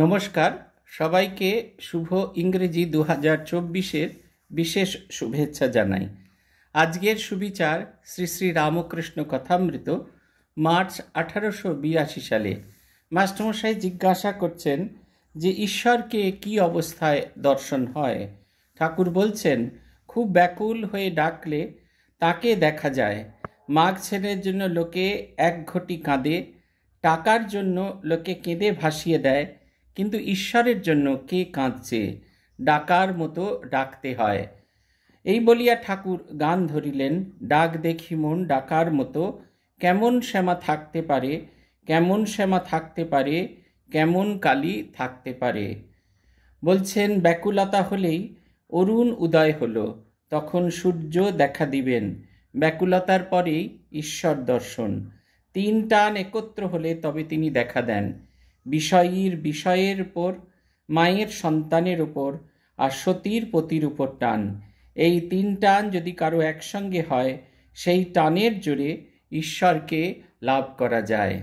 নমস্কার সবাইকে শুভ ইংরেজি দু হাজার চব্বিশের বিশেষ শুভেচ্ছা জানাই আজকের সুবিচার শ্রী শ্রী রামকৃষ্ণ কথামৃত মার্চ আঠারোশো বিরাশি সালে মাস্টমশাই জিজ্ঞাসা করছেন যে ঈশ্বরকে কি অবস্থায় দর্শন হয় ঠাকুর বলছেন খুব ব্যাকুল হয়ে ডাকলে তাকে দেখা যায় মাঘ ছেলের জন্য লোকে এক ঘটি কাঁদে টাকার জন্য লোকে কেঁদে ভাসিয়ে দেয় কিন্তু ঈশ্বরের জন্য কে কাঁদছে ডাকার মতো ডাকতে হয় এই বলিয়া ঠাকুর গান ধরিলেন ডাক দেখি মন ডাকার মতো কেমন শ্যামা থাকতে পারে কেমন শ্যামা থাকতে পারে কেমন কালী থাকতে পারে বলছেন ব্যাকুলতা হলেই অরুণ উদয় হলো তখন সূর্য দেখা দিবেন ব্যাকুলতার পরেই ঈশ্বর দর্শন তিন টান একত্র হলে তবে তিনি দেখা দেন বিষয়ীর বিষয়ের উপর মায়ের সন্তানের উপর আর সতীর পতির উপর টান এই তিন টান যদি কারো একসঙ্গে হয় সেই টানের জোরে ঈশ্বরকে লাভ করা যায়